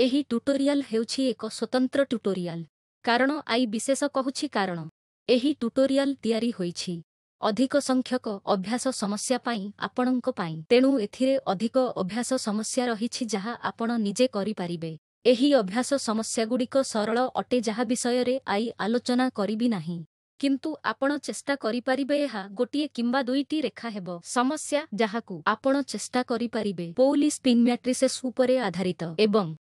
ଏହି ଟ୍ୟୁଟୋରିଆଲ୍ ହେଉଛି ଏକ ସ୍ୱତନ୍ତ୍ର ଟ୍ୟୁଟୋରିଆଲ କାରଣ ଆଇ ବିଶେଷ କହୁଛି କାରଣ ଏହି ଟ୍ୟୁଟୋରିଆଲ ତିଆରି ହୋଇଛି ଅଧିକ ସଂଖ୍ୟକ ଅଭ୍ୟାସ ସମସ୍ୟା ପାଇଁ ଆପଣଙ୍କ ପାଇଁ ତେଣୁ ଏଥିରେ ଅଧିକ ଅଭ୍ୟାସ ସମସ୍ୟା ରହିଛି ଯାହା ଆପଣ ନିଜେ କରିପାରିବେ ଏହି ଅଭ୍ୟାସ ସମସ୍ୟାଗୁଡ଼ିକ ସରଳ ଅଟେ ଯାହା ବିଷୟରେ ଆଇ ଆଲୋଚନା କରିବି ନାହିଁ କିନ୍ତୁ ଆପଣ ଚେଷ୍ଟା କରିପାରିବେ ଏହା ଗୋଟିଏ କିମ୍ବା ଦୁଇଟି ରେଖା ହେବ ସମସ୍ୟା ଯାହାକୁ ଆପଣ ଚେଷ୍ଟା କରିପାରିବେ ପୌଲି ସ୍ପିନ୍ ମ୍ୟାଟ୍ରିସେସ୍ ଉପରେ ଆଧାରିତ ଏବଂ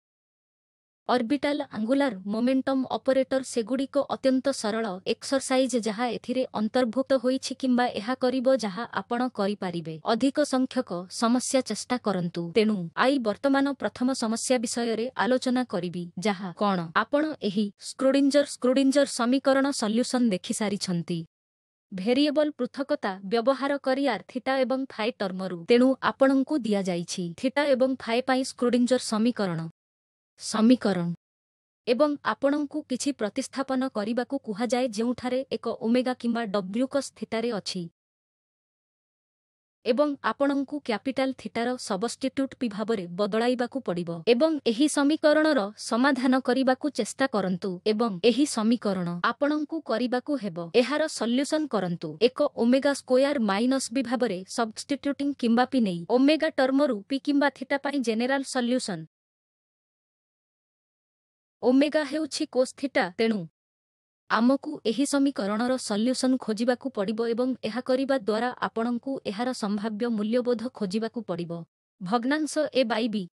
ଅର୍ବିଟାଲ ଆଙ୍ଗୁଲାର ମୋମେଣ୍ଟମ ଅପରେଟର ସେଗୁଡ଼ିକ ଅତ୍ୟନ୍ତ ସରଳ ଏକ୍ସରସାଇଜ୍ ଯାହା ଏଥିରେ ଅନ୍ତର୍ଭୁକ୍ତ ହୋଇଛି କିମ୍ବା ଏହା କରିବ ଯାହା ଆପଣ କରିପାରିବେ ଅଧିକ ସଂଖ୍ୟକ ସମସ୍ୟା ଚେଷ୍ଟା କରନ୍ତୁ ତେଣୁ ଆଇ ବର୍ତ୍ତମାନ ପ୍ରଥମ ସମସ୍ୟା ବିଷୟରେ ଆଲୋଚନା କରିବି ଯାହା କ'ଣ ଆପଣ ଏହି ସ୍କ୍ରୁଡିଞ୍ଜର ସ୍କ୍ରୁଡିଞ୍ଜର ସମୀକରଣ ସଲ୍ୟୁସନ୍ ଦେଖିସାରିଛନ୍ତି ଭେରିଏବଲ ପୃଥକତା ବ୍ୟବହାର କରି ଆର୍ ଥିଟା ଏବଂ ଫାଏ ଟର୍ମରୁ ତେଣୁ ଆପଣଙ୍କୁ ଦିଆଯାଇଛି ଥିଟା ଏବଂ ଫାଏ ପାଇଁ ସ୍କ୍ରୁଡିଞ୍ଜର ସମୀକରଣ ସମୀକରଣ ଏବଂ ଆପଣଙ୍କୁ କିଛି ପ୍ରତିସ୍ଥାପନ କରିବାକୁ କୁହାଯାଏ ଯେଉଁଠାରେ ଏକ ଓମେଗା କିମ୍ବା ଡବ୍ଲ୍ୟୁକ ସ୍ଥିତାରେ ଅଛି ଏବଂ ଆପଣଙ୍କୁ କ୍ୟାପିଟାଲ ଥିଟାର ସବଷ୍ଟିଟ୍ୟୁଟ୍ ବି ଭାବରେ ବଦଳାଇବାକୁ ପଡ଼ିବ ଏବଂ ଏହି ସମୀକରଣର ସମାଧାନ କରିବାକୁ ଚେଷ୍ଟା କରନ୍ତୁ ଏବଂ ଏହି ସମୀକରଣ ଆପଣଙ୍କୁ କରିବାକୁ ହେବ ଏହାର ସଲ୍ୟୁସନ୍ କରନ୍ତୁ ଏକ ଓମେଗା ସ୍କୋୟାର ମାଇନସ୍ ବି ଭାବରେ ସବଷ୍ଟିଟ୍ୟୁଟିଂ କିମ୍ବା ପି ନେଇ ଓମେଗା ଟର୍ମରୁ ପି କିମ୍ବା ଥିଟା ପାଇଁ ଜେନେରାଲ ସଲ୍ୟୁସନ୍ ଓମେଗା ହେଉଛି କୋସ୍ଥିଟା ତେଣୁ ଆମକୁ ଏହି ସମୀକରଣର ସଲ୍ୟୁସନ୍ ଖୋଜିବାକୁ ପଡ଼ିବ ଏବଂ ଏହା କରିବା ଦ୍ୱାରା ଆପଣଙ୍କୁ ଏହାର ସମ୍ଭାବ୍ୟ ମୂଲ୍ୟବୋଧ ଖୋଜିବାକୁ ପଡ଼ିବ ଭଗ୍ନାଂଶ ଏ ବାଇବି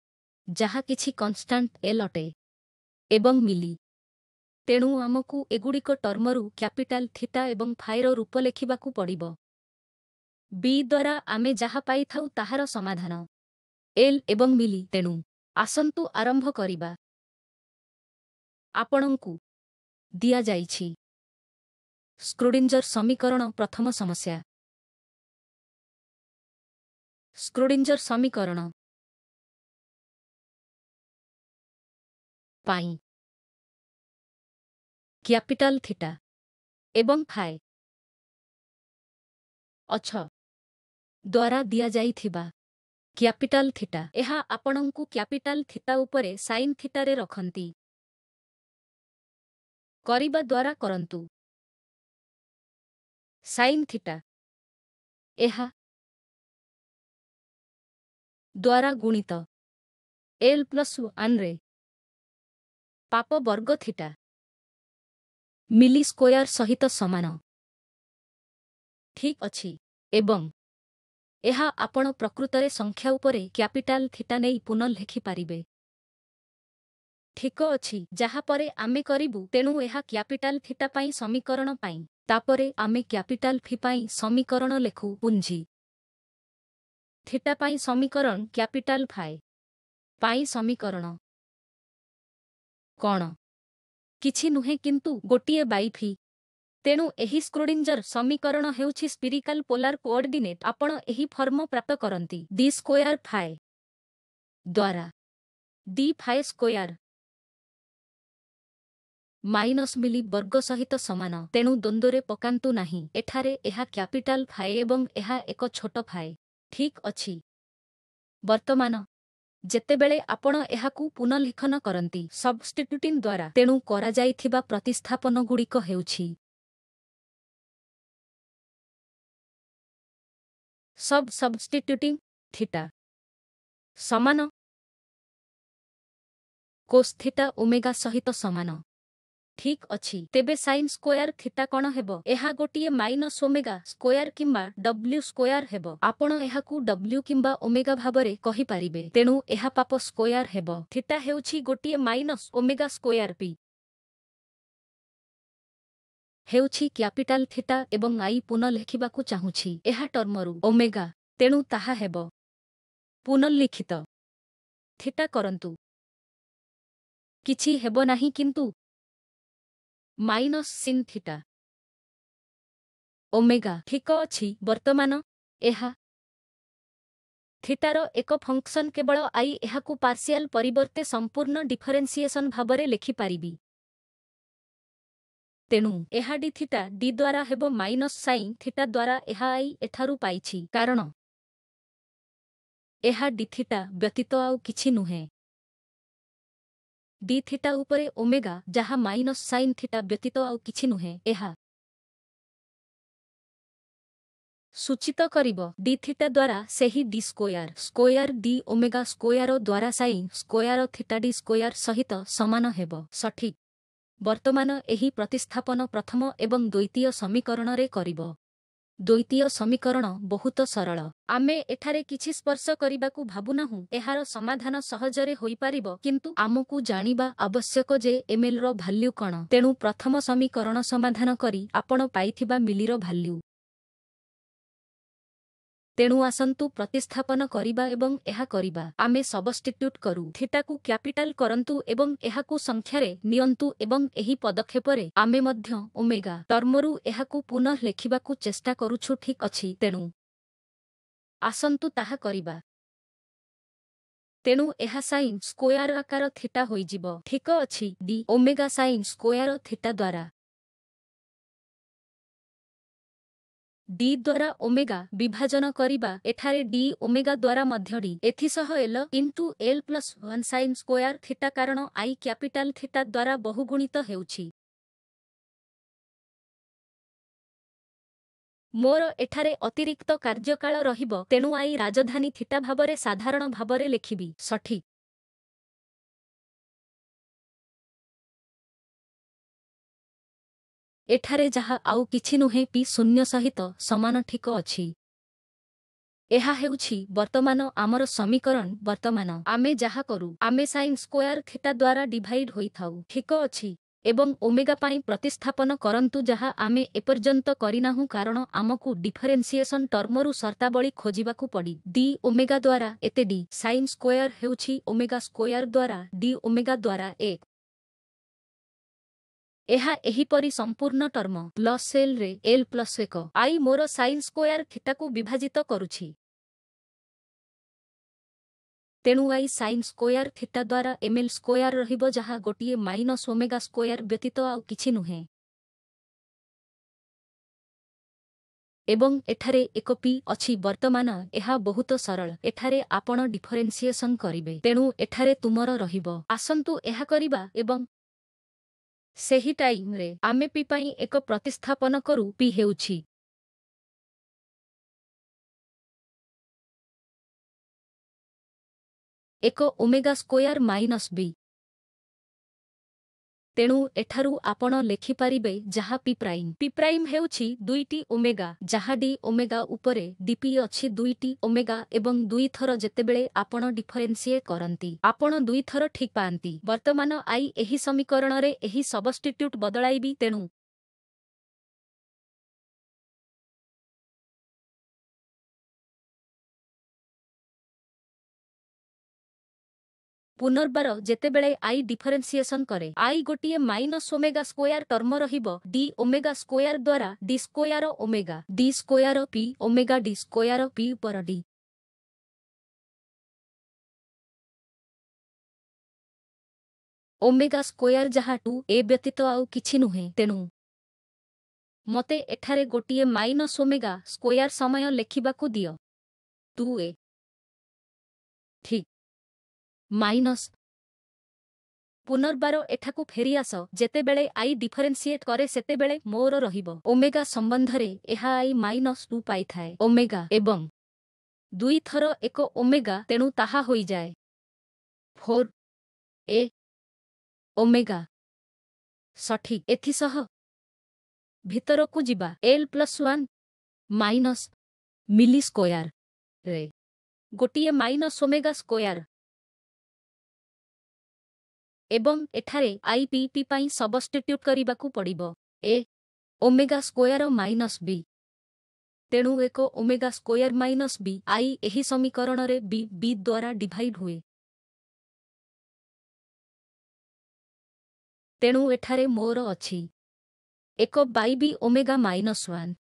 ଯାହା କିଛି କନଷ୍ଟାଣ୍ଟ ଏଲ୍ ଅଟେ ଏବଂ ମିଲି ତେଣୁ ଆମକୁ ଏଗୁଡ଼ିକ ଟର୍ମରୁ କ୍ୟାପିଟାଲ ଥିତା ଏବଂ ଫାଇର ରୂପ ଲେଖିବାକୁ ପଡ଼ିବ ବି ଦ୍ୱାରା ଆମେ ଯାହା ପାଇଥାଉ ତାହାର ସମାଧାନ ଏଲ୍ ଏବଂ ମିଲି ତେଣୁ ଆସନ୍ତୁ ଆରମ୍ଭ କରିବା ଆପଣଙ୍କୁ ଦିଆଯାଇଛି ସ୍କ୍ରୁଡିଞ୍ଜର ସମୀକରଣ ପ୍ରଥମ ସମସ୍ୟା ସ୍କ୍ରୁଡିଞ୍ଜର ସମୀକରଣ ପାଇଁ କ୍ୟାପିଟାଲ ଥିଟା ଏବଂ ଫାଏ ଅଛ ଦ୍ୱାରା ଦିଆଯାଇଥିବା କ୍ୟାପିଟାଲ ଥିଟା ଏହା ଆପଣଙ୍କୁ କ୍ୟାପିଟାଲ ଥିଟା ଉପରେ ସାଇନ୍ ଥିଟାରେ ରଖନ୍ତି କରିବା ଦ୍ୱାରା କରନ୍ତୁ ସାଇନ୍ ଥିଟା ଏହା ଦ୍ୱାରା ଗୁଣିତ ଏଲ୍ ପ୍ଲସ୍ ୱାନ୍ରେ ପାପ ବର୍ଗ ଥିଟା ମିଲି ସ୍କୋୟାର ସହିତ ସମାନ ଠିକ୍ ଅଛି ଏବଂ ଏହା ଆପଣ ପ୍ରକୃତରେ ସଂଖ୍ୟା ଉପରେ କ୍ୟାପିଟାଲ୍ ଥିଟା ନେଇ ପୁନଃ ଲେଖିପାରିବେ ଠିକ ଅଛି ଯାହାପରେ ଆମେ କରିବୁ ତେଣୁ ଏହା କ୍ୟାପିଟାଲ ଫିଟା ପାଇଁ ସମୀକରଣ ପାଇଁ ତାପରେ ଆମେ କ୍ୟାପିଟାଲ ଫି ପାଇଁ ସମୀକରଣ ଲେଖୁ ପୁଞ୍ଜି ଥିଟା ପାଇଁ ସମୀକରଣ କ୍ୟାପିଟାଲ ଫାଏ ପାଇଁ ସମୀକରଣ କ'ଣ କିଛି ନୁହେଁ କିନ୍ତୁ ଗୋଟିଏ ବାଇଫି ତେଣୁ ଏହି ସ୍କ୍ରୁଡିଞ୍ଜର ସମୀକରଣ ହେଉଛି ସ୍ପିରିକାଲ ପୋଲାର କୋଅର୍ଡିନେଟ୍ ଆପଣ ଏହି ଫର୍ମ ପ୍ରାପ୍ତ କରନ୍ତି ଦି ସ୍କୋୟାର ଫାଏ ଦ୍ୱାରା ଦି ଫାଏ ସ୍କୋୟାର ମାଇନସ୍ ମିଲି ବର୍ଗ ସହିତ ସମାନ ତେଣୁ ଦ୍ୱନ୍ଦ୍ୱରେ ପକାନ୍ତୁ ନାହିଁ ଏଠାରେ ଏହା କ୍ୟାପିଟାଲ ଫାଏ ଏବଂ ଏହା ଏକ ଛୋଟ ଫାଏ ଠିକ୍ ଅଛି ବର୍ତ୍ତମାନ ଯେତେବେଳେ ଆପଣ ଏହାକୁ ପୁନଃଲିଖନ କରନ୍ତି ସବଷ୍ଟିଟ୍ୟୁଟିନ୍ ଦ୍ୱାରା ତେଣୁ କରାଯାଇଥିବା ପ୍ରତିସ୍ଥାପନଗୁଡ଼ିକ ହେଉଛି ସବ୍ ସବଷ୍ଟିଟ୍ୟୁଟିଂ ଥିଟା ସମାନ କୋସ୍ଥିଟା ଓମେଗା ସହିତ ସମାନ ଠିକ୍ ଅଛି ତେବେ ସାଇନ୍ ସ୍କୋୟାର ଥିତା କ'ଣ ହେବ ଏହା ଗୋଟିଏ ମାଇନସ୍ ଓମେଗା ସ୍କୋୟାର କିମ୍ବା ଡବ୍ଲ୍ୟୁ ସ୍କୋୟାର ହେବ ଆପଣ ଏହାକୁ ଡବ୍ଲ୍ୟୁ କିମ୍ବା ଓମେଗା ଭାବରେ କହିପାରିବେ ତେଣୁ ଏହା ପାପ ସ୍କୋୟାର ହେବ ଥିତା ହେଉଛି ଗୋଟିଏ ମାଇନସ୍ ଓମେଗା ସ୍କୋୟାର ପି ହେଉଛି କ୍ୟାପିଟାଲ ଥିଟା ଏବଂ ଆଇ ପୁନଃ ଲେଖିବାକୁ ଚାହୁଁଛି ଏହା ଟର୍ମରୁ ଓମେଗା ତେଣୁ ତାହା ହେବ ପୁନଃଲିଖିତ ଥିଟା କରନ୍ତୁ କିଛି ହେବ ନାହିଁ କିନ୍ତୁ ମାଇନସ୍ ସିନ୍ ଥିଟା ଓମେଗା ଠିକ ଅଛି ବର୍ତ୍ତମାନ ଏହା ଥିଟାର ଏକ ଫଙ୍କସନ୍ କେବଳ ଆଇ ଏହାକୁ ପାର୍ସିଆଲ ପରିବର୍ତ୍ତେ ସମ୍ପୂର୍ଣ୍ଣ ଡିଫରେନ୍ସିଏସନ୍ ଭାବରେ ଲେଖିପାରିବି ତେଣୁ ଏହା ଡି ଥିଟା ଡି ଦ୍ୱାରା ହେବ ମାଇନସ୍ ସାଇନ୍ ଥିଟା ଦ୍ୱାରା ଏହା ଆଇ ଏଠାରୁ ପାଇଛି କାରଣ ଏହା ଡିଥିଟା ବ୍ୟତୀତ ଆଉ କିଛି ନୁହେଁ ଡି ଥିଟା ଉପରେ ଓମେଗା ଯାହା ମାଇନସ୍ ସାଇନ୍ ଥିଟା ବ୍ୟତୀତ ଆଉ କିଛି ନୁହେଁ ଏହା ସୂଚିତ କରିବ ଡି ଥିଟା ଦ୍ୱାରା ସେହି D square square D omega square ଦ୍ୱାରା sine square theta D square ସହିତ ସମାନ ହେବ ସଠିକ୍ ବର୍ତ୍ତମାନ ଏହି ପ୍ରତିସ୍ଥାପନ ପ୍ରଥମ ଏବଂ ଦ୍ୱିତୀୟ ସମୀକରଣରେ କରିବ ଦ୍ୱିତୀୟ ସମୀକରଣ ବହୁତ ସରଳ ଆମେ ଏଠାରେ କିଛି ସ୍ପର୍ଶ କରିବାକୁ ଭାବୁନାହୁଁ ଏହାର ସମାଧାନ ସହଜରେ ହୋଇପାରିବ କିନ୍ତୁ ଆମକୁ ଜାଣିବା ଆବଶ୍ୟକ ଯେ ଏମଏଲର ଭାଲ୍ୟୁ କ'ଣ ତେଣୁ ପ୍ରଥମ ସମୀକରଣ ସମାଧାନ କରି ଆପଣ ପାଇଥିବା ମିଲିର ଭାଲ୍ୟୁ ତେଣୁ ଆସନ୍ତୁ ପ୍ରତିସ୍ଥାପନ କରିବା ଏବଂ ଏହା କରିବା ଆମେ ସବଷ୍ଟିଚ୍ୟୁଟ୍ କରୁ ଥିଟାକୁ କ୍ୟାପିଟାଲ କରନ୍ତୁ ଏବଂ ଏହାକୁ ସଂଖ୍ୟାରେ ନିଅନ୍ତୁ ଏବଂ ଏହି ପଦକ୍ଷେପରେ ଆମେ ମଧ୍ୟ ଓମେଗା ଟର୍ମରୁ ଏହାକୁ ପୁନଃ ଲେଖିବାକୁ ଚେଷ୍ଟା କରୁଛୁ ଠିକ୍ ଅଛି ତେଣୁ ଆସନ୍ତୁ ତାହା କରିବା ତେଣୁ ଏହା ସାଇନ୍ ସ୍କୋୟାର ଆକାର ଥିଟା ହୋଇଯିବ ଠିକ ଅଛି D omega sine square theta ଦ୍ୱାରା ଡି ଦ୍ୱାରା ଓମେଗା ବିଭାଜନ କରିବା ଏଠାରେ ଡି ଓମେଗା ଦ୍ୱାରା ମଧ୍ୟ ଡି ଏଥିସହ L into L plus one sine square theta କାରଣ ଆଇ କ୍ୟାପିଟାଲ ଥିଟା ଦ୍ୱାରା ବହୁଗୁଣିତ ହେଉଛି ମୋର ଏଠାରେ ଅତିରିକ୍ତ କାର୍ଯ୍ୟକାଳ ରହିବ ତେଣୁ ଆଇ ରାଜଧାନୀ ଥିଟା ଭାବରେ ସାଧାରଣ ଭାବରେ ଲେଖିବି ସଠିକ୍ ଏଠାରେ ଯାହା ଆଉ କିଛି ନୁହେଁ ପି ଶୂନ୍ୟ ସହିତ ସମାନ ଠିକ ଅଛି ଏହା ହେଉଛି ବର୍ତ୍ତମାନ ଆମର ସମୀକରଣ ବର୍ତ୍ତମାନ ଆମେ ଯାହା କରୁ ଆମେ ସାଇନ୍ ସ୍କୋୟାର ଥିଟା ଦ୍ୱାରା ଡିଭାଇଡ୍ ହୋଇଥାଉ ଠିକ ଅଛି ଏବଂ ଓମେଗା ପାଇଁ ପ୍ରତିସ୍ଥାପନ କରନ୍ତୁ ଯାହା ଆମେ ଏପର୍ଯ୍ୟନ୍ତ କରିନାହୁଁ କାରଣ ଆମକୁ ଡିଫରେନ୍ସିଏସନ୍ ଟର୍ମରୁ ସର୍ତ୍ତାବଳୀ ଖୋଜିବାକୁ ପଡ଼ି ଡି ଓମେଗା ଦ୍ୱାରା ଏତେ ଡି ସାଇନ୍ ସ୍କୋୟାର ହେଉଛି ଓମେଗା ସ୍କୋୟାର ଦ୍ୱାରା ଡି ଓମେଗା ଦ୍ୱାରା ଏକ ଏହା ଏହିପରି ସମ୍ପୂର୍ଣ୍ଣ ଟର୍ମ ପ୍ଲସ୍ ଏଲ୍ରେ ଏଲ୍ ପ୍ଲସ୍ ଏକ ଆଇ ମୋର ସାଇନ୍ ସ୍କୋୟାର ଥିତାକୁ ବିଭାଜିତ କରୁଛି ତେଣୁ ଆଇ ସାଇନ୍ ସ୍କୋୟାର ଥିତା ଦ୍ୱାରା ଏମ୍ଏଲ୍ ସ୍କୋୟାର ରହିବ ଯାହା ଗୋଟିଏ ମାଇନସ୍ ଓମେଗା ସ୍କୋୟାର ବ୍ୟତୀତ ଆଉ କିଛି ନୁହେଁ ଏବଂ ଏଠାରେ ଏକ ପି ଅଛି ବର୍ତ୍ତମାନ ଏହା ବହୁତ ସରଳ ଏଠାରେ ଆପଣ ଡିଫରେନ୍ସିଏସନ୍ କରିବେ ତେଣୁ ଏଠାରେ ତୁମର ରହିବ ଆସନ୍ତୁ ଏହା କରିବା ଏବଂ ସେହି ଟାଇମ୍‌ରେ ଆମେ ପି ପାଇଁ ଏକ ପ୍ରତିସ୍ଥାପନ କରୁ ପି ହେଉଛି ଏକ ଓମେଗା ସ୍କୋୟାର ମାଇନସ୍ ବି ତେଣୁ ଏଠାରୁ ଆପଣ ଲେଖିପାରିବେ ଯାହା ପିପ୍ରାଇମ୍ ପିପ୍ରାଇମ୍ ହେଉଛି ଦୁଇଟି ଓମେଗା ଯାହା ଡି ଓମେଗା ଉପରେ ଡିପି ଅଛି ଦୁଇଟି ଓମେଗା ଏବଂ ଦୁଇଥର ଯେତେବେଳେ ଆପଣ ଡିଫରେନ୍ସିଏ କରନ୍ତି ଆପଣ ଦୁଇଥର ଠିକ୍ ପାଆନ୍ତି ବର୍ତ୍ତମାନ ଆଇ ଏହି ସମୀକରଣରେ ଏହି ସବଷ୍ଟିଟ୍ୟୁଟ୍ ବଦଳାଇବି ତେଣୁ ପୁନର୍ବାର ଯେତେବେଳେ ଆଇ ଡିଫରେନ୍ସିଏସନ୍ କରେ ଆଇ ଗୋଟିଏ ମାଇନସ୍ ଓମେଗା ସ୍କୋୟାର ଟର୍ମ ରହିବ ଡି ଓମେଗା ସ୍କୋୟାର ଦ୍ୱାରା D square omega D square P omega D square P ଉପର ଡି ଓମେଗା ସ୍କୋୟାର ଯାହାଠୁ ଏ ବ୍ୟତୀତ ଆଉ କିଛି ନୁହେଁ ତେଣୁ ମୋତେ ଏଠାରେ ଗୋଟିଏ ମାଇନସ୍ ଓମେଗା ସ୍କୋୟାର ସମୟ ଲେଖିବାକୁ ଦିଅ ଟୁ ଏ ଠିକ୍ ମାଇନସ୍ ପୁନର୍ବାର ଏଠାକୁ ଫେରିଆସ ଯେତେବେଳେ ଆଇ ଡିଫରେନ୍ସିଏଟ୍ କରେ ସେତେବେଳେ ମୋର ରହିବ ଓମେଗା ସମ୍ବନ୍ଧରେ ଏହା ଆଇ ମାଇନସ୍ ଟୁ ପାଇଥାଏ ଓମେଗା ଏବଂ ଦୁଇଥର ଏକ ଓମେଗା ତେଣୁ ତାହା ହୋଇଯାଏ ଫୋର୍ ଏ ଓମେଗା ସଠିକ୍ ଏଥିସହ ଭିତରକୁ ଯିବା ଏଲ୍ ପ୍ଲସ୍ ୱାନ୍ ମାଇନସ୍ ମିଲି ସ୍କୋୟାର୍ରେ ଗୋଟିଏ ମାଇନସ୍ ଓମେଗା ସ୍କୋୟାର୍ ଏବଂ ଏଠାରେ ଆଇପିଟି ପାଇଁ ସବଷ୍ଟିଟ୍ୟୁଟ୍ କରିବାକୁ ପଡ଼ିବ A omega square minus B ତେଣୁ ଏକ omega square minus B I ଏହି ସମୀକରଣରେ ବି ବି ଦ୍ୱାରା ଡିଭାଇଡ୍ ହୁଏ ତେଣୁ ଏଠାରେ ମୋର ଅଛି ଏକ by B omega minus one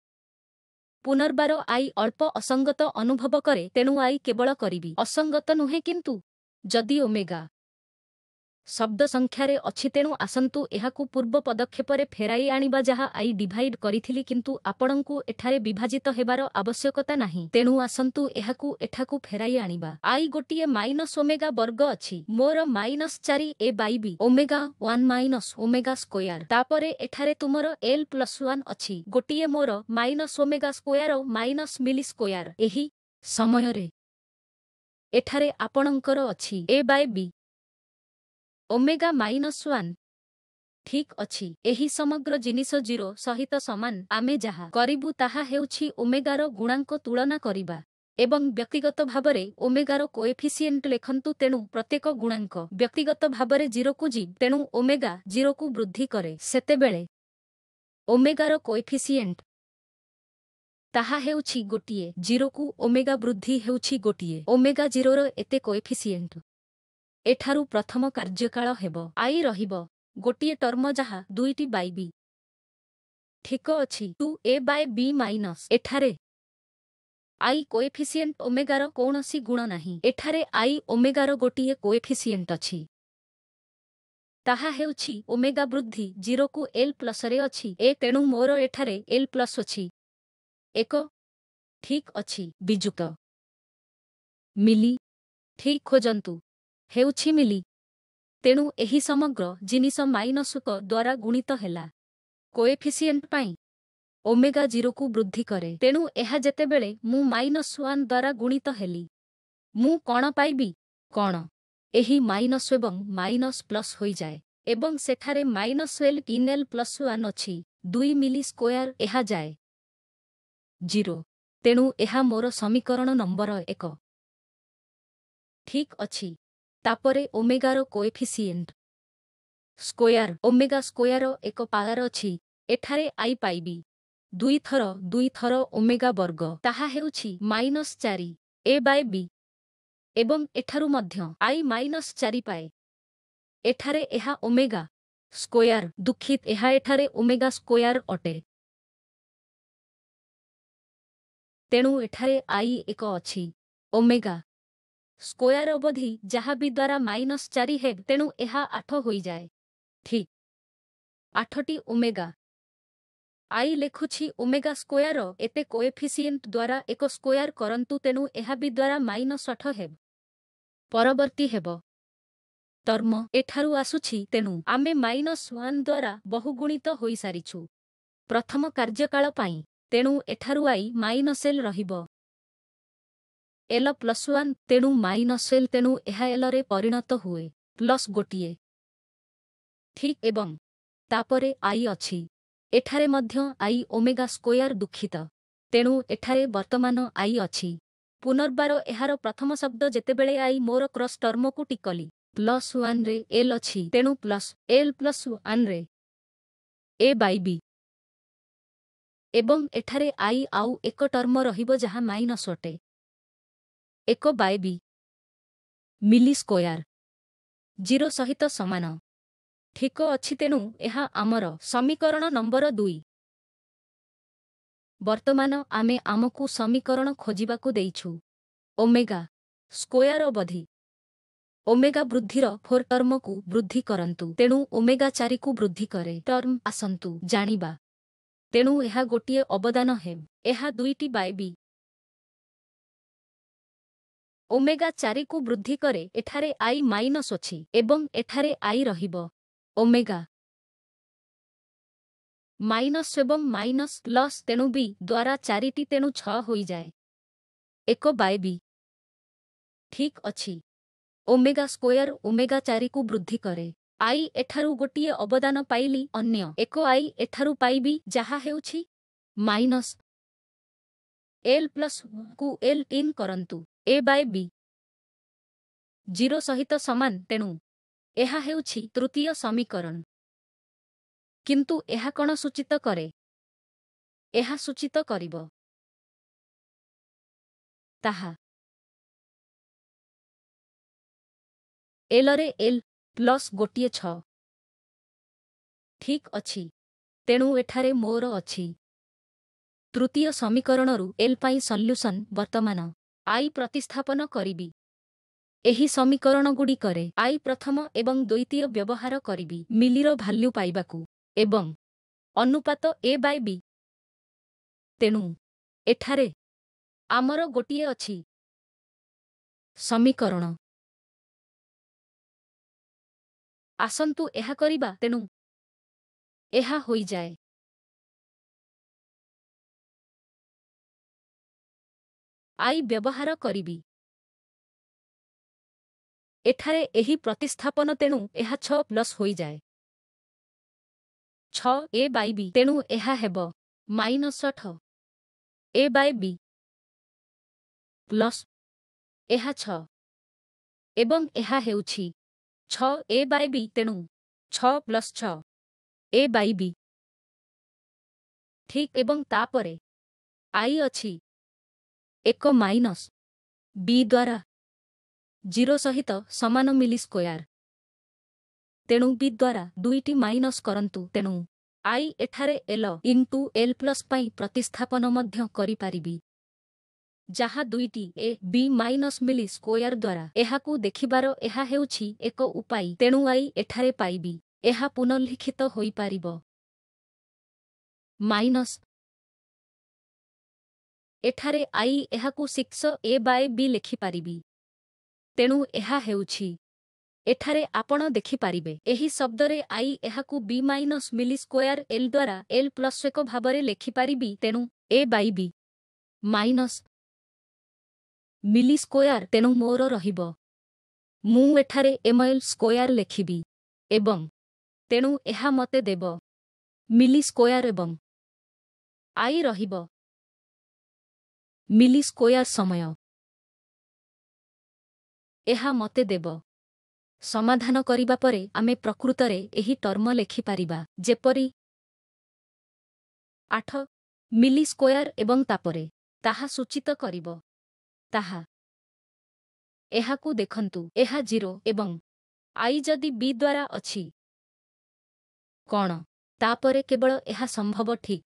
ପୁନର୍ବାର ଆଇ ଅଳ୍ପ ଅସଙ୍ଗତ ଅନୁଭବ କରେ ତେଣୁ ଆଇ କେବଳ କରିବି ଅସଙ୍ଗତ ନୁହେଁ କିନ୍ତୁ ଯଦି ଓମେଗା ଶବ୍ଦ ସଂଖ୍ୟାରେ ଅଛି ତେଣୁ ଆସନ୍ତୁ ଏହାକୁ ପୂର୍ବ ପଦକ୍ଷେପରେ ଫେରାଇ ଆଣିବା ଯାହା ଆଇ ଡିଭାଇଡ୍ କରିଥିଲି କିନ୍ତୁ ଆପଣଙ୍କୁ ଏଠାରେ ବିଭାଜିତ ହେବାର ଆବଶ୍ୟକତା ନାହିଁ ତେଣୁ ଆସନ୍ତୁ ଏହାକୁ ଏଠାକୁ ଫେରାଇ ଆଣିବା ଆଇ ଗୋଟିଏ ମାଇନସ୍ ଓମେଗା ବର୍ଗ ଅଛି ମୋର ମାଇନସ୍ ଚାରି A by B omega one minus omega square ତାପରେ ଏଠାରେ ତୁମର ଏଲ୍ ପ୍ଲସ୍ ୱାନ୍ ଅଛି ଗୋଟିଏ ମୋର ମାଇନସ୍ ଓମେଗା ସ୍କୋୟାର ଓ ମାଇନସ୍ ମିଲି ସ୍କୋୟାର ଏହି ସମୟରେ ଏଠାରେ ଆପଣଙ୍କର ଅଛି A by B omega minus one ଠିକ୍ ଅଛି ଏହି ସମଗ୍ର ଜିନିଷ ଜିରୋ ସହିତ ସମାନ ଆମେ ଯାହା କରିବୁ ତାହା ହେଉଛି ଓମେଗାର ଗୁଣାଙ୍କ ତୁଳନା କରିବା ଏବଂ ବ୍ୟକ୍ତିଗତ ଭାବରେ ଓମେଗାର କୋଏଫିସିଏଣ୍ଟ ଲେଖନ୍ତୁ ତେଣୁ ପ୍ରତ୍ୟେକ ଗୁଣାଙ୍କ ବ୍ୟକ୍ତିଗତ ଭାବରେ ଜିରୋକୁ ଯି ତେଣୁ ଓମେଗା ଜିରୋକୁ ବୃଦ୍ଧି କରେ ସେତେବେଳେ ଓମେଗାର କୋଏଫିସିଏଣ୍ଟ ତାହା ହେଉଛି ଗୋଟିଏ ଜିରୋକୁ ଓମେଗା ବୃଦ୍ଧି ହେଉଛି ଗୋଟିଏ ଓମେଗା ଜିରୋର ଏତେ କୋଏଫିସିଏଣ୍ଟ ଏଠାରୁ ପ୍ରଥମ କାର୍ଯ୍ୟକାଳ ହେବ ଆଇ ରହିବ ଗୋଟିଏ ଟର୍ମ ଯାହା ଦୁଇଟି ବାଇ ବି ଠିକ ଅଛି two A by B minus ଏଠାରେ ଆଇ କୋଏଫିସିଏଣ୍ଟ ଓମେଗାର କୌଣସି ଗୁଣ ନାହିଁ ଏଠାରେ ଆଇ ଓମେଗାର ଗୋଟିଏ କୋଏଫିସିଏଣ୍ଟ ଅଛି ତାହା ହେଉଛି ଓମେଗା ବୃଦ୍ଧି ଜିରୋକୁ ଏଲ୍ ପ୍ଲସରେ ଅଛି ଏ ତେଣୁ ମୋର ଏଠାରେ ଏଲ୍ ପ୍ଲସ୍ ଅଛି ଏକ ଠିକ୍ ଅଛି ବିଜୁକ ମିଲି ଠିକ୍ ଖୋଜନ୍ତୁ ହେଉଛି ମିଲି ତେଣୁ ଏହି ସମଗ୍ର ଜିନିଷ ମାଇନସୁକ ଦ୍ୱାରା ଗୁଣିତ ହେଲା କୋଏଫିସିଏଣ୍ଟ ପାଇଁ ଓମେଗା ଜିରୋକୁ ବୃଦ୍ଧି କରେ ତେଣୁ ଏହା ଯେତେବେଳେ ମୁଁ ମାଇନସ୍ ୱାନ୍ ଦ୍ୱାରା ଗୁଣିତ ହେଲି ମୁଁ କ'ଣ ପାଇବି କ'ଣ ଏହି ମାଇନସ୍ ଏବଂ ମାଇନସ୍ ପ୍ଲସ୍ ହୋଇଯାଏ ଏବଂ ସେଠାରେ ମାଇନସ୍ ୱେଲ୍ ଇନ୍ଏଲ୍ ପ୍ଲସ୍ ୱାନ୍ ଅଛି ଦୁଇ ମିଲି ସ୍କୋୟାର ଏହା ଯାଏ ଜିରୋ ତେଣୁ ଏହା ମୋର ସମୀକରଣ ନମ୍ବର ଏକ ଠିକ୍ ଅଛି ତାପରେ ଓମେଗାର କୋଏଫିସିଏଣ୍ଟ ସ୍କୋୟାର ଓମେଗା ସ୍କୋୟାର ଏକ ପାୱାର ଅଛି ଏଠାରେ ଆଇ ପାଇବି ଦୁଇଥର ଦୁଇଥର ଓମେଗା ବର୍ଗ ତାହା ହେଉଛି ମାଇନସ୍ ଚାରି ଏ ବାଏ ବି ଏବଂ ଏଠାରୁ ମଧ୍ୟ ଆଇ ମାଇନସ୍ ଚାରି ପାଏ ଏଠାରେ ଏହା ଓମେଗା ସ୍କୋୟାର ଦୁଃଖିତ ଏହା ଏଠାରେ ଓମେଗା ସ୍କୋୟାର ଅଟେ ତେଣୁ ଏଠାରେ ଆଇ ଏକ ଅଛି ଓମେଗା ସ୍କୋୟାର ଅବଧି ଯାହା ବି ଦ୍ୱାରା ମାଇନସ୍ ଚାରି ହେବ ତେଣୁ ଏହା ଆଠ ହୋଇଯାଏ ଠିକ୍ ଆଠଟି ଓମେଗା ଆଇ ଲେଖୁଛି ଓମେଗା ସ୍କୋୟାର ଏତେ କୋଏଫିସିଏଣ୍ଟ ଦ୍ୱାରା ଏକ ସ୍କୋୟାର କରନ୍ତୁ ତେଣୁ ଏହା ବି ଦ୍ୱାରା ମାଇନସ୍ ଆଠ ହେବ ପରବର୍ତ୍ତୀ ହେବ ତର୍ମ ଏଠାରୁ ଆସୁଛି ତେଣୁ ଆମେ ମାଇନସ୍ ୱାନ୍ ଦ୍ୱାରା ବହୁଗୁଣିତ ହୋଇସାରିଛୁ ପ୍ରଥମ କାର୍ଯ୍ୟକାଳ ପାଇଁ ତେଣୁ ଏଠାରୁ ଆଇ ମାଇନସ୍ ଏଲ୍ ରହିବ ଏଲ ପ୍ଲସ୍ ୱାନ୍ ତେଣୁ ମାଇନସ୍ ଏଲ୍ ତେଣୁ ଏହା ଏଲରେ ପରିଣତ ହୁଏ ପ୍ଲସ୍ ଗୋଟିଏ ଠିକ୍ ଏବଂ ତାପରେ ଆଇ ଅଛି ଏଠାରେ ମଧ୍ୟ ଆଇ ଓମେଗା ସ୍କୋୟାର ଦୁଃଖିତ ତେଣୁ ଏଠାରେ ବର୍ତ୍ତମାନ ଆଇ ଅଛି ପୁନର୍ବାର ଏହାର ପ୍ରଥମ ଶବ୍ଦ ଯେତେବେଳେ ଆଇ ମୋର କ୍ରସ୍ ଟର୍ମକୁ ଟିକଲି ପ୍ଲସ୍ ୱାନ୍ରେ ଏଲ୍ ଅଛି ତେଣୁ ପ୍ଲସ୍ ଏଲ୍ ପ୍ଲସ୍ ୱାନ୍ରେ ଏ ବାଇ ବି ଏବଂ ଏଠାରେ ଆଇ ଆଉ ଏକ ଟର୍ମ ରହିବ ଯାହା ମାଇନସ୍ ଅଟେ ଏକ ବାଇ ବି ମିଲି ସ୍କୋୟାର ଜିରୋ ସହିତ ସମାନ ଠିକ ଅଛି ତେଣୁ ଏହା ଆମର ସମୀକରଣ ନମ୍ବର ଦୁଇ ବର୍ତ୍ତମାନ ଆମେ ଆମକୁ ସମୀକରଣ ଖୋଜିବାକୁ ଦେଇଛୁ ଓମେଗା ସ୍କୋୟାର ଅବଧି ଓମେଗା ବୃଦ୍ଧିର ଫୋର୍ ଟର୍ମକୁ ବୃଦ୍ଧି କରନ୍ତୁ ତେଣୁ ଓମେଗା ଚାରିକୁ ବୃଦ୍ଧି କରେ ଟର୍ମ ଆସନ୍ତୁ ଜାଣିବା ତେଣୁ ଏହା ଗୋଟିଏ ଅବଦାନ ହେମ୍ ଏହା ଦୁଇଟି ବି ଓମେଗା ଚାରିକୁ ବୃଦ୍ଧି କରେ ଏଠାରେ ଆଇ ମାଇନସ୍ ଅଛି ଏବଂ ଏଠାରେ ଆଇ ରହିବ ଓମେଗା ମାଇନସ୍ ଏବଂ ମାଇନସ୍ ପ୍ଲସ୍ ତେଣୁ ବି ଦ୍ୱାରା ଚାରିଟି ତେଣୁ ଛଅ ହୋଇଯାଏ ଏକ ବାଏ ବି ଠିକ୍ ଅଛି ଓମେଗା ସ୍କୋୟାର ଓମେଗା ଚାରିକୁ ବୃଦ୍ଧି କରେ ଆଇ ଏଠାରୁ ଗୋଟିଏ ଅବଦାନ ପାଇଲି ଅନ୍ୟ ଏକ ଆଇ ଏଠାରୁ ପାଇବି ଯାହା ହେଉଛି ମାଇନସ୍ ଏଲ୍ ପ୍ଲସ୍କୁ ଏଲ୍ ଇନ୍ କରନ୍ତୁ ଏ ବାଏ ବି ଜିରୋ ସହିତ ସମାନ ତେଣୁ ଏହା ହେଉଛି ତୃତୀୟ ସମୀକରଣ କିନ୍ତୁ ଏହା କ'ଣ ସୂଚିତ କରେ ଏହା ସୂଚିତ କରିବ ତାହା ଏଲରେ ଏଲ୍ ପ୍ଲସ୍ ଗୋଟିଏ ଛଅ ଠିକ୍ ଅଛି ତେଣୁ ଏଠାରେ ମୋର ଅଛି ତୃତୀୟ ସମୀକରଣରୁ ଏଲ୍ ପାଇଁ ସଲ୍ୟୁସନ୍ ବର୍ତ୍ତମାନ ଆଇ ପ୍ରତିସ୍ଥାପନ କରିବି ଏହି ସମୀକରଣଗୁଡ଼ିକରେ ଆଇ ପ୍ରଥମ ଏବଂ ଦ୍ୱିତୀୟ ବ୍ୟବହାର କରିବି ମିଲିର ଭାଲ୍ୟୁ ପାଇବାକୁ ଏବଂ ଅନୁପାତ ଏ ବାଇ ବି ତେଣୁ ଏଠାରେ ଆମର ଗୋଟିଏ ଅଛି ସମୀକରଣ ଆସନ୍ତୁ ଏହା କରିବା ତେଣୁ ଏହା ହୋଇଯାଏ ଆଇ ବ୍ୟବହାର କରିବି ଏଠାରେ ଏହି ପ୍ରତିସ୍ଥାପନ ତେଣୁ ଏହା ଛ ପ୍ଲସ୍ ହୋଇଯାଏ ଛ ଏ ବାଇ ବି ତେଣୁ ଏହା ହେବ ମାଇନସ୍ ଠ ଏ ବାଇ ବି ପ୍ଲସ୍ ଏହା ଛ ଏବଂ ଏହା ହେଉଛି ଛ ଏ ବାଇ ବି ତେଣୁ ଛ ପ୍ଲସ୍ ଛ ଏ ବାଇ ବି ଠିକ୍ ଏବଂ ତାପରେ ଆଇ ଅଛି ଏକ ମାଇନସ୍ ବି ଦ୍ୱାରା ଜିରୋ ସହିତ ସମାନ ମିଲି ସ୍କୋୟାର ତେଣୁ ବି ଦ୍ୱାରା ଦୁଇଟି ମାଇନସ୍ କରନ୍ତୁ ତେଣୁ ଆଇ ଏଠାରେ ଏଲ ଇଣ୍ଟୁ ଏଲ୍ ପ୍ଲସ୍ ପାଇଁ ପ୍ରତିସ୍ଥାପନ ମଧ୍ୟ କରିପାରିବି ଯାହା ଦୁଇଟି ଏ ବି ମାଇନସ୍ ମିଲି ସ୍କୋୟାର ଦ୍ୱାରା ଏହାକୁ ଦେଖିବାର ଏହା ହେଉଛି ଏକ ଉପାୟ ତେଣୁ ଆଇ ଏଠାରେ ପାଇବି ଏହା ପୁନର୍ଲିଖିତ ହୋଇପାରିବ ମାଇନସ୍ ଏଠାରେ ଆଇ ଏହାକୁ ସିକ୍ସ ଏ ବାଏ ବି ଲେଖିପାରିବି ତେଣୁ ଏହା ହେଉଛି ଏଠାରେ ଆପଣ ଦେଖିପାରିବେ ଏହି ଶବ୍ଦରେ ଆଇ ଏହାକୁ ବି ମାଇନସ୍ ମିଲି ସ୍କୋୟାର ଏଲ୍ ଦ୍ୱାରା ଏଲ୍ ପ୍ଲସ୍ ଏକ ଭାବରେ ଲେଖିପାରିବି ତେଣୁ ଏ ବାଇ ବି ମାଇନସ୍ ମିଲି ସ୍କୋୟାର ତେଣୁ ମୋର ରହିବ ମୁଁ ଏଠାରେ ଏମଏଲ୍ ସ୍କୋୟାର ଲେଖିବି ଏବଂ ତେଣୁ ଏହା ମୋତେ ଦେବ ମିଲି ସ୍କୋୟାର ଏବଂ ଆଇ ରହିବ ମିଲି ସ୍କୋୟାର ସମୟ ଏହା ମୋତେ ଦେବ ସମାଧାନ କରିବା ପରେ ଆମେ ପ୍ରକୃତରେ ଏହି ଟର୍ମ ଲେଖିପାରିବା ଯେପରି ଆଠ ମିଲି ସ୍କୋୟାର ଏବଂ ତାପରେ ତାହା ସୂଚିତ କରିବ ତାହା ଏହାକୁ ଦେଖନ୍ତୁ ଏହା ଜିରୋ ଏବଂ ଆଇ ଯଦି ବି ଦ୍ୱାରା ଅଛି କ'ଣ ତାପରେ କେବଳ ଏହା ସମ୍ଭବ ଠିକ୍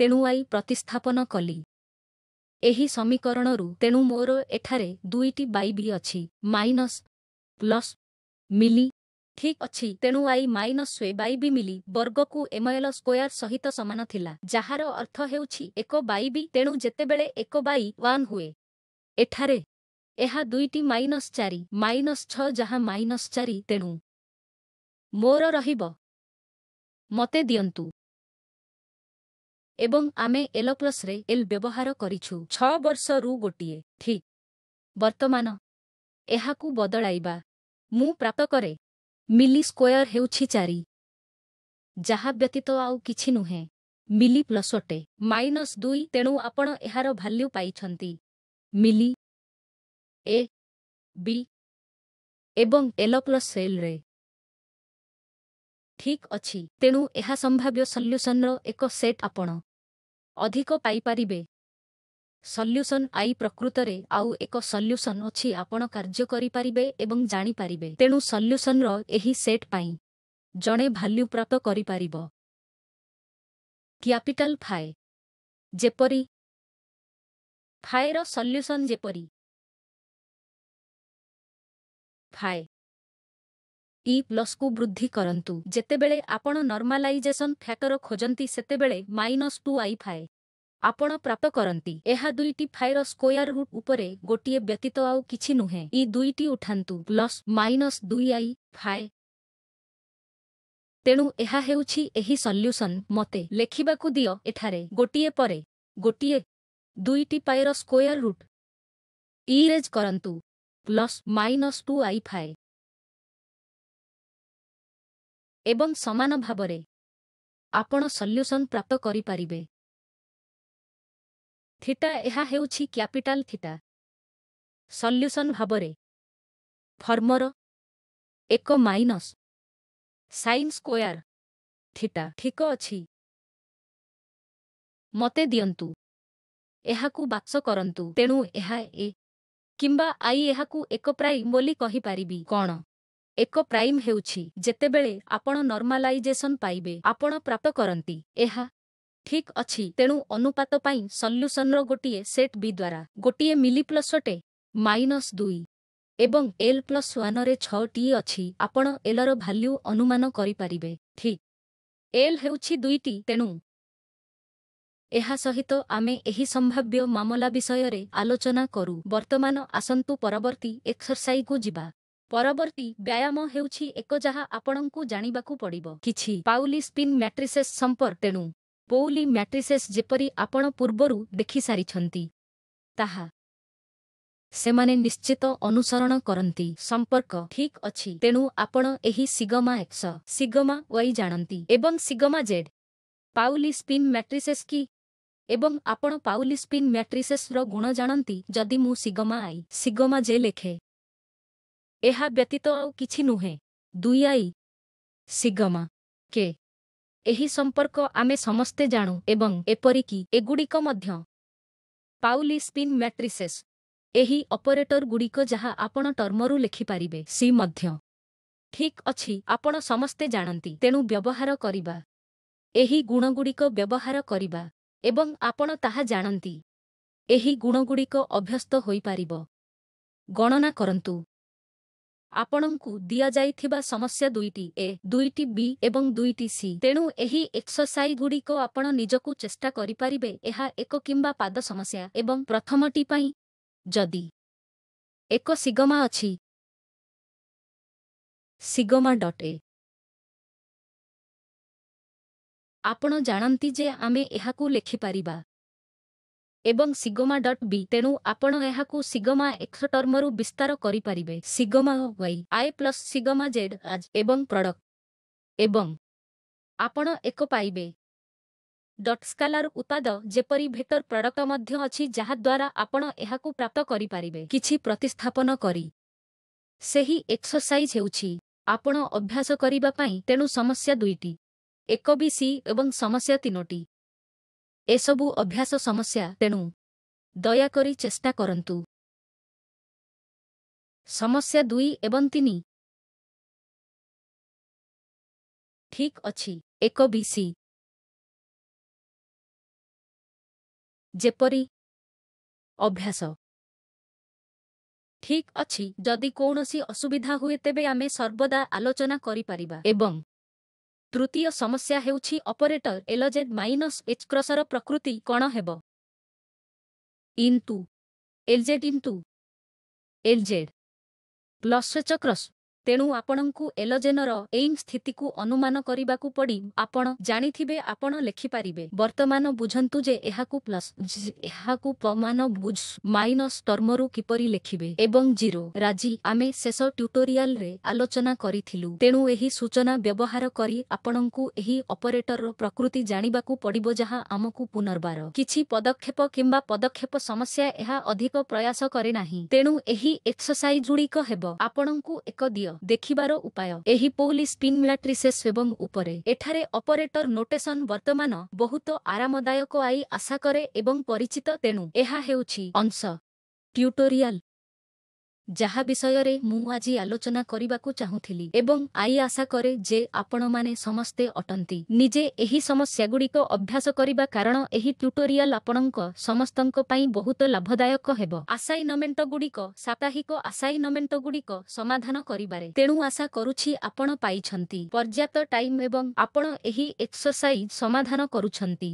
ତେଣୁ ଆଇ ପ୍ରତିସ୍ଥାପନ କଲି ଏହି ସମୀକରଣରୁ ତେଣୁ ମୋର ଏଠାରେ ଦୁଇଟି ବାଇ ବି ଅଛି ମାଇନସ୍ ପ୍ଲସ୍ ମିଲି ଠିକ୍ ଅଛି ତେଣୁ ଆଇ ମାଇନସ୍ ୱେ ବାଇ ବି ମିଲି ବର୍ଗକୁ ଏମଏଲ ସ୍କୋୟାର ସହିତ ସମାନ ଥିଲା ଯାହାର ଅର୍ଥ ହେଉଛି ଏକ ବାଇ ବି ତେଣୁ ଯେତେବେଳେ ଏକ ବାଇ ୱାନ୍ ହୁଏ ଏଠାରେ ଏହା ଦୁଇଟି ମାଇନସ୍ ଚାରି ମାଇନସ୍ ଛଅ ଯାହା ମାଇନସ୍ ଚାରି ତେଣୁ ମୋର ରହିବ ମତେ ଦିଅନ୍ତୁ ଏବଂ ଆମେ ଏଲପ୍ଲସ୍ରେ ଏଲ୍ ବ୍ୟବହାର କରିଛୁ ଛଅ ବର୍ଷରୁ ଗୋଟିଏ ଠିକ୍ ବର୍ତ୍ତମାନ ଏହାକୁ ବଦଳାଇବା ମୁଁ ପ୍ରାପ୍ତ କରେ ମିଲି ସ୍କୋୟାର ହେଉଛି ଚାରି ଯାହା ବ୍ୟତୀତ ଆଉ କିଛି ନୁହେଁ ମିଲି ପ୍ଲସ୍ ଅଟେ ମାଇନସ୍ ଦୁଇ ତେଣୁ ଆପଣ ଏହାର ଭାଲ୍ୟୁ ପାଇଛନ୍ତି ମିଲି ଏ ବି ଏବଂ ଏଲ ପ୍ଲସ୍ ସେଲ୍ରେ ଠିକ୍ ଅଛି ତେଣୁ ଏହା ସମ୍ଭାବ୍ୟ ସଲ୍ୟୁସନ୍ର ଏକ ସେଟ୍ ଆପଣ ଅଧିକ ପାଇପାରିବେ ସଲ୍ୟୁସନ୍ ଆଇ ପ୍ରକୃତରେ ଆଉ ଏକ ସଲ୍ୟୁସନ୍ ଅଛି ଆପଣ କାର୍ଯ୍ୟ କରିପାରିବେ ଏବଂ ଜାଣିପାରିବେ ତେଣୁ ସଲ୍ୟୁସନ୍ର ଏହି ସେଟ୍ ପାଇଁ ଜଣେ ଭାଲ୍ୟୁ ପ୍ରାପ୍ତ କରିପାରିବ କ୍ୟାପିଟାଲ୍ ଫାଏ ଯେପରି ଫାଏର ସଲ୍ୟୁସନ୍ ଯେପରି ଫାଏ ଇ ପ୍ଲସ୍କୁ ବୃଦ୍ଧି କରନ୍ତୁ ଯେତେବେଳେ ଆପଣ ନର୍ମାଲାଇଜେସନ୍ ଫ୍ୟାକ୍ଟର ଖୋଜନ୍ତି ସେତେବେଳେ ମାଇନସ୍ ଟୁ ଆଇ ଫାଏ ଆପଣ ପ୍ରାପ୍ତ କରନ୍ତି ଏହା ଦୁଇଟି ଫାଇର ସ୍କୋୟାର ରୁଟ୍ ଉପରେ ଗୋଟିଏ ବ୍ୟତୀତ ଆଉ କିଛି ନୁହେଁ ଇ ଦୁଇଟି ଉଠାନ୍ତୁ ପ୍ଲସ୍ ମାଇନସ୍ ଦୁଇ ଆଇ ଫାଏ ତେଣୁ ଏହା ହେଉଛି ଏହି ସଲ୍ୟୁସନ୍ ମୋତେ ଲେଖିବାକୁ ଦିଅ ଏଠାରେ ଗୋଟିଏ ପରେ ଗୋଟିଏ ଦୁଇଟି ପାଇର ସ୍କୋୟାର ରୁଟ୍ ଇରେଜ୍ କରନ୍ତୁ plus minus two I phi ଏବଂ ସମାନ ଭାବରେ ଆପଣ ସଲ୍ୟୁସନ୍ ପ୍ରାପ୍ତ କରିପାରିବେ ଥିଟା ଏହା ହେଉଛି କ୍ୟାପିଟାଲ ଥିଟା ସଲ୍ୟୁସନ୍ ଭାବରେ ଫର୍ମର ଏକ ମାଇନସ୍ ସାଇନ୍ ସ୍କୋୟାର ଥିଟା ଠିକ ଅଛି ମୋତେ ଦିଅନ୍ତୁ ଏହାକୁ ବାକ୍ସ କରନ୍ତୁ ତେଣୁ ଏହା ଏ କିମ୍ବା ଆଇ ଏହାକୁ ଏକ ପ୍ରାୟ ବୋଲି କହିପାରିବି କ'ଣ ଏକ ପ୍ରାଇମ୍ ହେଉଛି ଯେତେବେଳେ ଆପଣ ନର୍ମାଲାଇଜେସନ୍ ପାଇବେ ଆପଣ ପ୍ରାପ୍ତ କରନ୍ତି ଏହା ଠିକ୍ ଅଛି ତେଣୁ ଅନୁପାତ ପାଇଁ ସଲ୍ୟୁସନ୍ର ଗୋଟିଏ ସେଟ୍ ବି ଦ୍ୱାରା ଗୋଟିଏ ମିଲି ପ୍ଲସ୍ ଅଟେ ମାଇନସ୍ ଦୁଇ ଏବଂ ଏଲ୍ ପ୍ଲସ୍ ୱାନ୍ରେ ଟି ଅଛି ଆପଣ ଏଲ୍ର ଭାଲ୍ୟୁ ଅନୁମାନ କରିପାରିବେ ଠିକ୍ ଏଲ୍ ହେଉଛି ଦୁଇଟି ତେଣୁ ଏହା ସହିତ ଆମେ ଏହି ସମ୍ଭାବ୍ୟ ମାମଲା ବିଷୟରେ ଆଲୋଚନା କରୁ ବର୍ତ୍ତମାନ ଆସନ୍ତୁ ପରବର୍ତ୍ତୀ ଏକ୍ସରସାଇଜ୍କୁ ଯିବା ପରବର୍ତ୍ତୀ ବ୍ୟାୟାମ ହେଉଛି ଏକ ଯାହା ଆପଣଙ୍କୁ ଜାଣିବାକୁ ପଡ଼ିବ କିଛି ପାଉଲି ସ୍ପିନ୍ ମ୍ୟାଟ୍ରିସେସ୍ ସମ୍ପର୍କ ତେଣୁ ପୌଲି ମ୍ୟାଟ୍ରିସେସ୍ ଯେପରି ଆପଣ ପୂର୍ବରୁ ଦେଖିସାରିଛନ୍ତି ତାହା ସେମାନେ ନିଶ୍ଚିତ ଅନୁସରଣ କରନ୍ତି ସମ୍ପର୍କ ଠିକ୍ ଅଛି ତେଣୁ ଆପଣ ଏହି ସିଗମା ଏକ୍ସ ସିଗମା ୱାଇ ଜାଣନ୍ତି ଏବଂ ସିଗମା ଜେଡ୍ ପାଉଲି ସ୍ପିନ୍ ମ୍ୟାଟ୍ରିସେସ୍ କି ଏବଂ ଆପଣ ପାଉଲି ସ୍ପିନ୍ ମ୍ୟାଟ୍ରିସେସ୍ର ଗୁଣ ଜାଣନ୍ତି ଯଦି ମୁଁ ସିଗମା ଆଇ ସିଗମା ଜେ ଲେଖେ ଏହା ବ୍ୟତୀତ ଆଉ କିଛି ନୁହେଁ ଦୁଇ ଆଇ ସିଗମା କେ ଏହି ସମ୍ପର୍କ ଆମେ ସମସ୍ତେ ଜାଣୁ ଏବଂ ଏପରିକି ଏଗୁଡ଼ିକ ମଧ୍ୟ ପାଉଲି ସ୍ପିନ୍ ମ୍ୟାଟ୍ରିସେସ୍ ଏହି ଗୁଡ଼ିକ ଯାହା ଆପଣ ଟର୍ମରୁ ଲେଖିପାରିବେ ସି ମଧ୍ୟ ଠିକ୍ ଅଛି ଆପଣ ସମସ୍ତେ ଜାଣନ୍ତି ତେଣୁ ବ୍ୟବହାର କରିବା ଏହି ଗୁଣଗୁଡ଼ିକ ବ୍ୟବହାର କରିବା ଏବଂ ଆପଣ ତାହା ଜାଣନ୍ତି ଏହି ଗୁଣଗୁଡ଼ିକ ଅଭ୍ୟସ୍ତ ହୋଇପାରିବ ଗଣନା କରନ୍ତୁ ଆପଣଙ୍କୁ ଦିଆଯାଇଥିବା ସମସ୍ୟା ଦୁଇଟି ଏ ଦୁଇଟି ବି ଏବଂ ଦୁଇଟି ସି ତେଣୁ ଏହି ଏକ୍ସରସାଇଜଗୁଡ଼ିକ ଆପଣ ନିଜକୁ ଚେଷ୍ଟା କରିପାରିବେ ଏହା ଏକ କିମ୍ବା ପାଦ ସମସ୍ୟା ଏବଂ ପ୍ରଥମଟି ପାଇଁ ଯଦି ଏକ ସିଗମା ଅଛି ସିଗମା ଡଟ୍ ଏ ଆପଣ ଜାଣନ୍ତି ଯେ ଆମେ ଏହାକୁ ଲେଖିପାରିବା ଏବଂ ସିଗମା ଡଟ୍ ବି ତେଣୁ ଆପଣ ଏହାକୁ ସିଗମା ଟର୍ମରୁ ବିସ୍ତାର କରିପାରିବେ sigma Y I plus sigma Z ଏବଂ ପ୍ରଡକ୍ଟ ଏବଂ ଆପଣ ଏକ ପାଇବେ ଡଟ୍ ସ୍କାଲାର ଉତ୍ପାଦ ଯେପରି ଭେଟର ପ୍ରଡକ୍ଟ ମଧ୍ୟ ଅଛି ଯାହାଦ୍ୱାରା ଆପଣ ଏହାକୁ ପ୍ରାପ୍ତ କରିପାରିବେ କିଛି ପ୍ରତିସ୍ଥାପନ କରି ସେହି ଏକ୍ସରସାଇଜ୍ ହେଉଛି ଆପଣ ଅଭ୍ୟାସ କରିବା ପାଇଁ ତେଣୁ ସମସ୍ୟା ଦୁଇଟି ଏକ ବି ସି ଏବଂ ସମସ୍ୟା ତିନୋଟି ଏସବୁ ଅଭ୍ୟାସ ସମସ୍ୟା ତେଣୁ ଦୟାକରି ଚେଷ୍ଟା କରନ୍ତୁ ସମସ୍ୟା ଦୁଇ ଏବଂ ତିନି ଠିକ୍ ଅଛି ଏକ ବି ସି ଯେପରି ଅଭ୍ୟାସ ଠିକ୍ ଅଛି ଯଦି କୌଣସି ଅସୁବିଧା ହୁଏ ତେବେ ଆମେ ସର୍ବଦା ଆଲୋଚନା କରିପାରିବା ଏବଂ ତୃତୀୟ ସମସ୍ୟା ହେଉଛି ଅପରେଟର ଏଲଜେଡ୍ ମାଇନସ୍ ଏଚକ୍ରସର ପ୍ରକୃତି କ'ଣ ହେବ into LZ into LZ plus H cross ତେଣୁ ଆପଣଙ୍କୁ ଏଲୋଜେନର ଏଇ ସ୍ଥିତିକୁ ଅନୁମାନ କରିବାକୁ ପଡ଼ି ଆପଣ ଜାଣିଥିବେ ଆପଣ ଲେଖିପାରିବେ ବର୍ତ୍ତମାନ ବୁଝନ୍ତୁ ଯେ ଏହାକୁ ପ୍ଲସ୍ ଏହାକୁ ପ୍ରମାନ ମାଇନସ୍ ଟର୍ମରୁ କିପରି ଲେଖିବେ ଏବଂ ଜିରୋ ରାଜି ଆମେ ଶେଷ ଟ୍ୟୁଟୋରିଆଲରେ ଆଲୋଚନା କରିଥିଲୁ ତେଣୁ ଏହି ସୂଚନା ବ୍ୟବହାର କରି ଆପଣଙ୍କୁ ଏହି ଅପରେଟରର ପ୍ରକୃତି ଜାଣିବାକୁ ପଡ଼ିବ ଯାହା ଆମକୁ ପୁନର୍ବାର କିଛି ପଦକ୍ଷେପ କିମ୍ବା ପଦକ୍ଷେପ ସମସ୍ୟା ଏହା ଅଧିକ ପ୍ରୟାସ କରେ ନାହିଁ ତେଣୁ ଏହି ଏକ୍ସରସାଇଜ୍ ଗୁଡ଼ିକ ହେବ ଆପଣଙ୍କୁ ଏକ ଦିଅ ଦେଖିବାର ଉପାୟ ଏହି ପୋଲି ସ୍ପିନ୍ ମ୍ୟାଟ୍ରିସେସ୍ ଏବଂ ଉପରେ ଏଠାରେ ଅପରେଟର ନୋଟେସନ୍ ବର୍ତ୍ତମାନ ବହୁତ ଆରାମଦାୟକ ଆଇ ଆଶା କରେ ଏବଂ ପରିଚିତ ତେଣୁ ଏହା ହେଉଛି ଅଂଶ ଟ୍ୟୁଟୋରିଆଲ ଯାହା ବିଷୟରେ ମୁଁ ଆଜି ଆଲୋଚନା କରିବାକୁ ଚାହୁଁଥିଲି ଏବଂ ଆଇ ଆଶା କରେ ଯେ ଆପଣମାନେ ସମସ୍ତେ ଅଟନ୍ତି ନିଜେ ଏହି ସମସ୍ୟାଗୁଡ଼ିକ ଅଭ୍ୟାସ କରିବା କାରଣ ଏହି ଟ୍ୟୁଟୋରିଆଲ ଆପଣଙ୍କ ସମସ୍ତଙ୍କ ପାଇଁ ବହୁତ ଲାଭଦାୟକ ହେବ ଆସାଇନମେଣ୍ଟଗୁଡ଼ିକ ସାପ୍ତାହିକ ଆସାଇନମେଣ୍ଟଗୁଡ଼ିକ ସମାଧାନ କରିବାରେ ତେଣୁ ଆଶା କରୁଛି ଆପଣ ପାଇଛନ୍ତି ପର୍ଯ୍ୟାପ୍ତ ଟାଇମ୍ ଏବଂ ଆପଣ ଏହି ଏକ୍ସରସାଇଜ୍ ସମାଧାନ କରୁଛନ୍ତି